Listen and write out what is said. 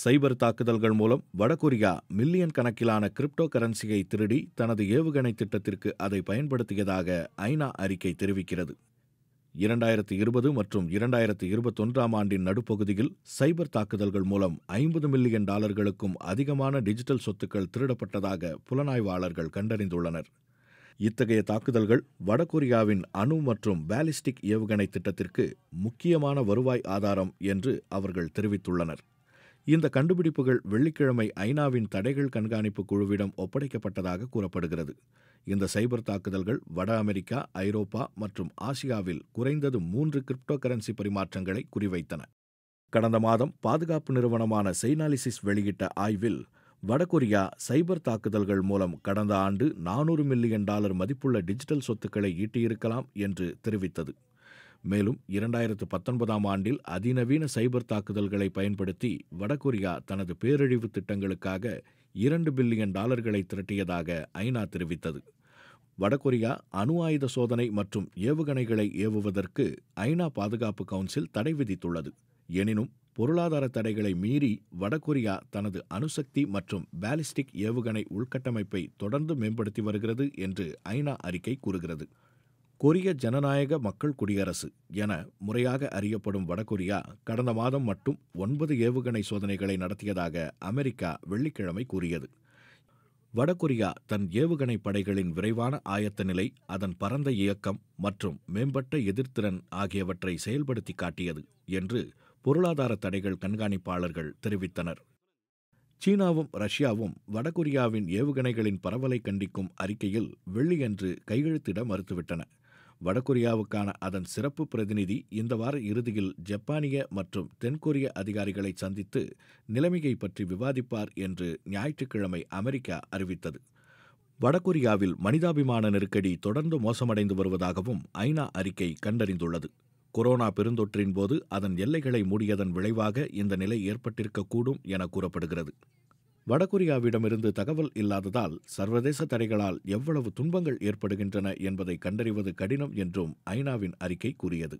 சைபர் தாக்குதல்கள் மூலம் வடகொரியா மில்லியன் கணக்கிலான கிரிப்டோ கரன்சியை திருடி தனது ஏவுகணை திட்டத்திற்கு அதை பயன்படுத்தியதாக ஐநா அறிக்கை தெரிவிக்கிறது இரண்டாயிரத்தி இருபது மற்றும் இரண்டாயிரத்தி இருபத்தொன்றாம் ஆண்டின் நடுப்பகுதியில் சைபர் தாக்குதல்கள் மூலம் ஐம்பது மில்லியன் டாலர்களுக்கும் அதிகமான டிஜிட்டல் சொத்துக்கள் திருடப்பட்டதாக புலனாய்வாளர்கள் கண்டறிந்துள்ளனர் இத்தகைய தாக்குதல்கள் வடகொரியாவின் அணு மற்றும் பாலிஸ்டிக் ஏவுகணை திட்டத்திற்கு முக்கியமான வருவாய் ஆதாரம் என்று அவர்கள் தெரிவித்துள்ளனர் இந்த கண்டுபிடிப்புகள் வெள்ளிக்கிழமை ஐநாவின் தடைகள் கண்காணிப்பு குழுவிடம் ஒப்படைக்கப்பட்டதாக கூறப்படுகிறது இந்த சைபர் தாக்குதல்கள் வட அமெரிக்கா ஐரோப்பா மற்றும் ஆசியாவில் குறைந்தது மூன்று கிரிப்டோ கரன்சி பரிமாற்றங்களை குறிவைத்தன கடந்த மாதம் பாதுகாப்பு நிறுவனமான செய்னாலிசிஸ் வெளியிட்ட ஆய்வில் வடகொரியா சைபர் தாக்குதல்கள் மூலம் கடந்த ஆண்டு நானூறு மில்லியன் டாலர் மதிப்புள்ள டிஜிட்டல் சொத்துக்களை ஈட்டியிருக்கலாம் என்று தெரிவித்தது மேலும் இரண்டாயிரத்து பத்தொன்பதாம் ஆண்டில் அதிநவீன சைபர் தாக்குதல்களை பயன்படுத்தி வடகொரியா தனது பேரழிவு திட்டங்களுக்காக இரண்டு பில்லியன் டாலர்களை திரட்டியதாக ஐநா தெரிவித்தது வடகொரியா அணு ஆயுத சோதனை மற்றும் ஏவுகணைகளை ஏவுவதற்கு ஐநா பாதுகாப்பு கவுன்சில் தடை விதித்துள்ளது எனினும் பொருளாதார தடைகளை மீறி வடகொரியா தனது அணுசக்தி மற்றும் பாலிஸ்டிக் ஏவுகணை உள்கட்டமைப்பை தொடர்ந்து மேம்படுத்தி வருகிறது என்று ஐநா அறிக்கை கூறுகிறது கொரிய ஜனநாயக மக்கள் குடியரசு என முறையாக அறியப்படும் வடகொரியா கடந்த மாதம் மட்டும் ஒன்பது ஏவுகணை சோதனைகளை நடத்தியதாக அமெரிக்கா வெள்ளிக்கிழமை கூறியது வடகொரியா தன் ஏவுகணை படைகளின் விரைவான ஆயத்த நிலை அதன் பரந்த இயக்கம் மற்றும் மேம்பட்ட எதிர்த்திறன் ஆகியவற்றை செயல்படுத்தி காட்டியது என்று பொருளாதார தடைகள் கண்காணிப்பாளர்கள் தெரிவித்தனர் சீனாவும் ரஷ்யாவும் வடகொரியாவின் ஏவுகணைகளின் பரவலை கண்டிக்கும் அறிக்கையில் வெள்ளியன்று கையெழுத்திட மறுத்துவிட்டன வடகொரியாவுக்கான அதன் சிறப்பு பிரதிநிதி இந்த வார இறுதியில் ஜப்பானிய மற்றும் தென்கொரிய அதிகாரிகளை சந்தித்து நிலைமையை பற்றி விவாதிப்பார் என்று ஞாயிற்றுக்கிழமை அமெரிக்கா அறிவித்தது வடகொரியாவில் மனிதாபிமான நெருக்கடி தொடர்ந்து மோசமடைந்து வருவதாகவும் ஐநா அறிக்கை கண்டறிந்துள்ளது கொரோனா பெருந்தொற்றின் போது அதன் எல்லைகளை மூடியதன் விளைவாக இந்த நிலை ஏற்பட்டிருக்கக்கூடும் என கூறப்படுகிறது வடகொரியாவிடமிருந்து தகவல் இல்லாததால் சர்வதேச தடைகளால் எவ்வளவு துன்பங்கள் ஏற்படுகின்றன என்பதை கண்டறிவது கடினம் என்றும் ஐநாவின் அறிக்கை கூறியது